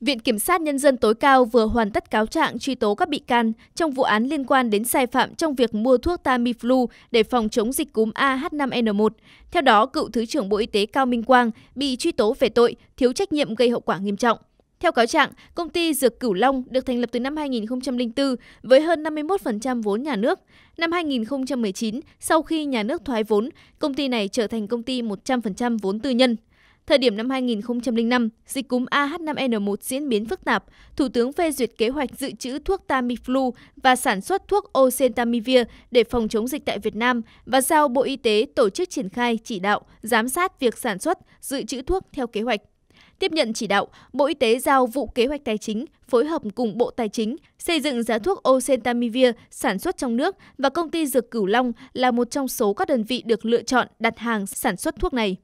Viện Kiểm sát Nhân dân tối cao vừa hoàn tất cáo trạng truy tố các bị can trong vụ án liên quan đến sai phạm trong việc mua thuốc Tamiflu để phòng chống dịch cúm AH5N1. Theo đó, cựu Thứ trưởng Bộ Y tế Cao Minh Quang bị truy tố về tội thiếu trách nhiệm gây hậu quả nghiêm trọng. Theo cáo trạng, công ty Dược Cửu Long được thành lập từ năm 2004 với hơn 51% vốn nhà nước. Năm 2019, sau khi nhà nước thoái vốn, công ty này trở thành công ty 100% vốn tư nhân. Thời điểm năm 2005, dịch cúm AH5N1 diễn biến phức tạp, Thủ tướng phê duyệt kế hoạch dự trữ thuốc Tamiflu và sản xuất thuốc Oseltamivir để phòng chống dịch tại Việt Nam và giao Bộ Y tế tổ chức triển khai, chỉ đạo, giám sát việc sản xuất, dự trữ thuốc theo kế hoạch. Tiếp nhận chỉ đạo, Bộ Y tế giao vụ kế hoạch tài chính phối hợp cùng Bộ Tài chính xây dựng giá thuốc Oseltamivir sản xuất trong nước và công ty Dược Cửu Long là một trong số các đơn vị được lựa chọn đặt hàng sản xuất thuốc này.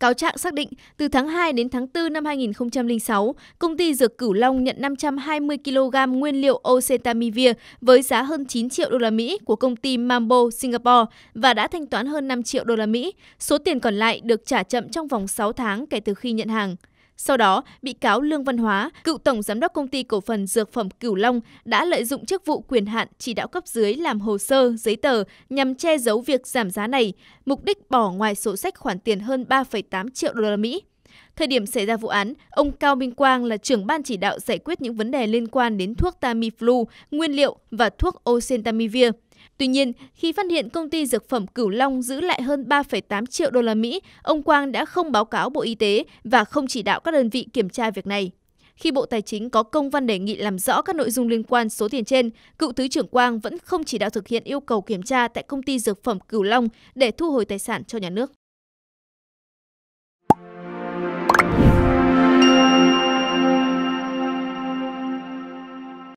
Cáo trạng xác định, từ tháng 2 đến tháng 4 năm 2006, công ty Dược Cửu Long nhận 520 kg nguyên liệu oseltamivir với giá hơn 9 triệu đô la Mỹ của công ty Mambo Singapore và đã thanh toán hơn 5 triệu đô la Mỹ. Số tiền còn lại được trả chậm trong vòng 6 tháng kể từ khi nhận hàng. Sau đó, bị cáo Lương Văn Hóa, cựu tổng giám đốc công ty cổ phần dược phẩm Cửu Long đã lợi dụng chức vụ quyền hạn chỉ đạo cấp dưới làm hồ sơ, giấy tờ nhằm che giấu việc giảm giá này, mục đích bỏ ngoài sổ sách khoản tiền hơn 3,8 triệu đô la Mỹ. Thời điểm xảy ra vụ án, ông Cao Minh Quang là trưởng ban chỉ đạo giải quyết những vấn đề liên quan đến thuốc Tamiflu, nguyên liệu và thuốc oseltamivir. Tuy nhiên, khi phát hiện công ty dược phẩm Cửu Long giữ lại hơn 3,8 triệu đô la Mỹ, ông Quang đã không báo cáo Bộ Y tế và không chỉ đạo các đơn vị kiểm tra việc này. Khi Bộ Tài chính có công văn đề nghị làm rõ các nội dung liên quan số tiền trên, cựu Thứ trưởng Quang vẫn không chỉ đạo thực hiện yêu cầu kiểm tra tại công ty dược phẩm Cửu Long để thu hồi tài sản cho nhà nước.